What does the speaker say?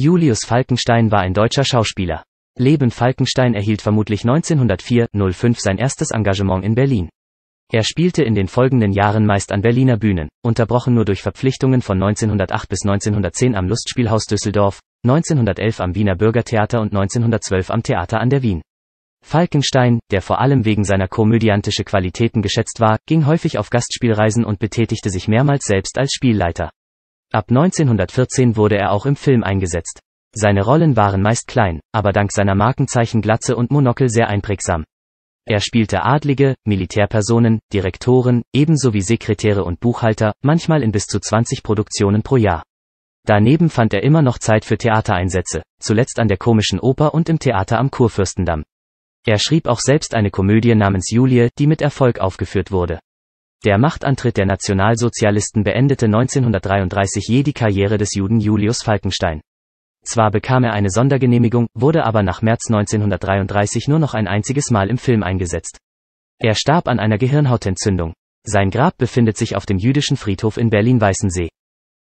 Julius Falkenstein war ein deutscher Schauspieler. Leben Falkenstein erhielt vermutlich 1904-05 sein erstes Engagement in Berlin. Er spielte in den folgenden Jahren meist an Berliner Bühnen, unterbrochen nur durch Verpflichtungen von 1908 bis 1910 am Lustspielhaus Düsseldorf, 1911 am Wiener Bürgertheater und 1912 am Theater an der Wien. Falkenstein, der vor allem wegen seiner komödiantische Qualitäten geschätzt war, ging häufig auf Gastspielreisen und betätigte sich mehrmals selbst als Spielleiter. Ab 1914 wurde er auch im Film eingesetzt. Seine Rollen waren meist klein, aber dank seiner Markenzeichen Glatze und Monokel sehr einprägsam. Er spielte Adlige, Militärpersonen, Direktoren, ebenso wie Sekretäre und Buchhalter, manchmal in bis zu 20 Produktionen pro Jahr. Daneben fand er immer noch Zeit für Theatereinsätze, zuletzt an der Komischen Oper und im Theater am Kurfürstendamm. Er schrieb auch selbst eine Komödie namens Julie, die mit Erfolg aufgeführt wurde. Der Machtantritt der Nationalsozialisten beendete 1933 je die Karriere des Juden Julius Falkenstein. Zwar bekam er eine Sondergenehmigung, wurde aber nach März 1933 nur noch ein einziges Mal im Film eingesetzt. Er starb an einer Gehirnhautentzündung. Sein Grab befindet sich auf dem jüdischen Friedhof in Berlin-Weißensee.